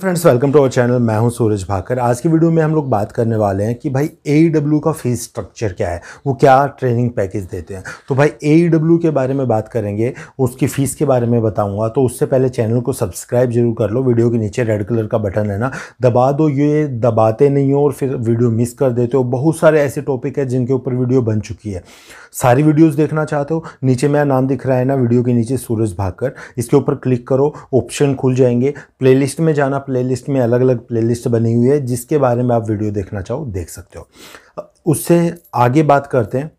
friends welcome to our channel मैं हूं सूरज भाकर आज की वीडियो में हम लोग बात करने वाले हैं कि भाई ए e का फीस स्ट्रक्चर क्या है वो क्या ट्रेनिंग पैकेज देते हैं तो भाई ए e के बारे में बात करेंगे उसकी फ़ीस के बारे में बताऊंगा तो उससे पहले चैनल को सब्सक्राइब जरूर कर लो वीडियो के नीचे रेड कलर का बटन है ना दबा दो ये दबाते नहीं हो और फिर वीडियो मिस कर देते हो बहुत सारे ऐसे टॉपिक है जिनके ऊपर वीडियो बन चुकी है सारी वीडियोज़ देखना चाहते हो नीचे मेरा नाम दिख रहा है ना वीडियो के नीचे सूरज भाकर इसके ऊपर क्लिक करो ऑप्शन खुल जाएंगे प्लेलिस्ट में जाना प्लेलिस्ट में अलग अलग प्लेलिस्ट बनी हुई है जिसके बारे में आप वीडियो देखना चाहो देख सकते हो उससे आगे बात करते हैं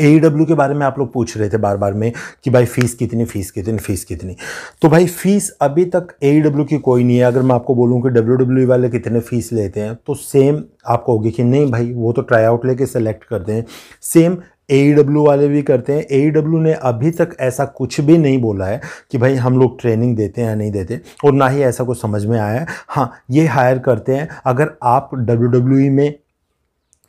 ए e के बारे में आप लोग पूछ रहे थे बार बार में कि भाई फ़ीस कितनी फ़ीस कितनी फ़ीस कितनी तो भाई फ़ीस अभी तक ए e की कोई नहीं है अगर मैं आपको बोलूँ कि डब्ल्यू e वाले कितने फ़ीस लेते हैं तो सेम आपको होगी कि नहीं भाई वो तो ट्राई आउट लेके सेलेक्ट करते हैं सेम ए वाले भी करते हैं ए ने अभी तक ऐसा कुछ भी नहीं बोला है कि भाई हम लोग ट्रेनिंग देते हैं या नहीं देते और ना ही ऐसा कुछ समझ में आया है हाँ ये हायर करते हैं अगर आप डब्ल्यू में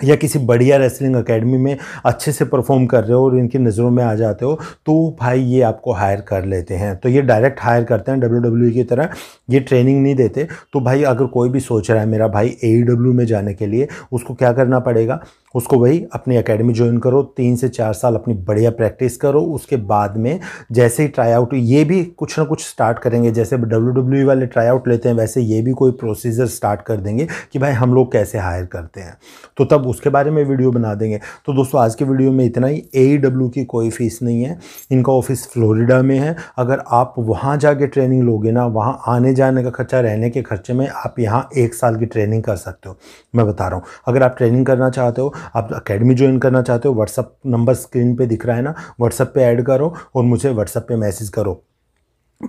या किसी बढ़िया रेसलिंग एकेडमी में अच्छे से परफॉर्म कर रहे हो और इनकी नज़रों में आ जाते हो तो भाई ये आपको हायर कर लेते हैं तो ये डायरेक्ट हायर करते हैं डब्ल्यू डब्ल्यू e की तरह ये ट्रेनिंग नहीं देते तो भाई अगर कोई भी सोच रहा है मेरा भाई ए e में जाने के लिए उसको क्या करना पड़ेगा उसको वही अपनी एकेडमी ज्वाइन करो तीन से चार साल अपनी बढ़िया प्रैक्टिस करो उसके बाद में जैसे ही ट्राई आउट ये भी कुछ ना कुछ स्टार्ट करेंगे जैसे डब्ल्यू डब्ल्यू e वाले ट्राई आउट लेते हैं वैसे ये भी कोई प्रोसीजर स्टार्ट कर देंगे कि भाई हम लोग कैसे हायर करते हैं तो तब उसके बारे में वीडियो बना देंगे तो दोस्तों आज के वीडियो में इतना ही ए डब्ल्यू e की कोई फ़ीस नहीं है इनका ऑफिस फ्लोरिडा में है अगर आप वहाँ जाके ट्रेनिंग लोगे ना वहाँ आने जाने का खर्चा रहने के खर्चे में आप यहाँ एक साल की ट्रेनिंग कर सकते हो मैं बता रहा हूँ अगर आप ट्रेनिंग करना चाहते हो आप अकेडमी ज्वाइन करना चाहते हो व्हाट्सअप नंबर स्क्रीन पे दिख रहा है ना व्हाट्सअप पे ऐड करो और मुझे व्हाट्सअप पे मैसेज करो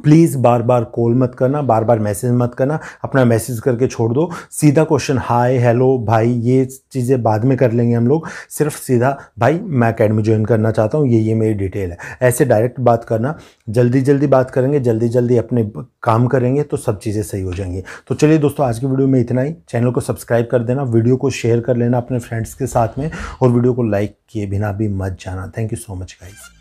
प्लीज़ बार बार कॉल मत करना बार बार मैसेज मत करना अपना मैसेज करके छोड़ दो सीधा क्वेश्चन हाय हेलो भाई ये चीज़ें बाद में कर लेंगे हम लोग सिर्फ सीधा भाई मैं अकेडमी ज्वाइन करना चाहता हूँ ये ये मेरी डिटेल है ऐसे डायरेक्ट बात करना जल्दी जल्दी बात करेंगे जल्दी जल्दी अपने काम करेंगे तो सब चीज़ें सही हो जाएंगी तो चलिए दोस्तों आज की वीडियो में इतना ही चैनल को सब्सक्राइब कर देना वीडियो को शेयर कर लेना अपने फ्रेंड्स के साथ में और वीडियो को लाइक किए बिना भी मत जाना thank you so much guys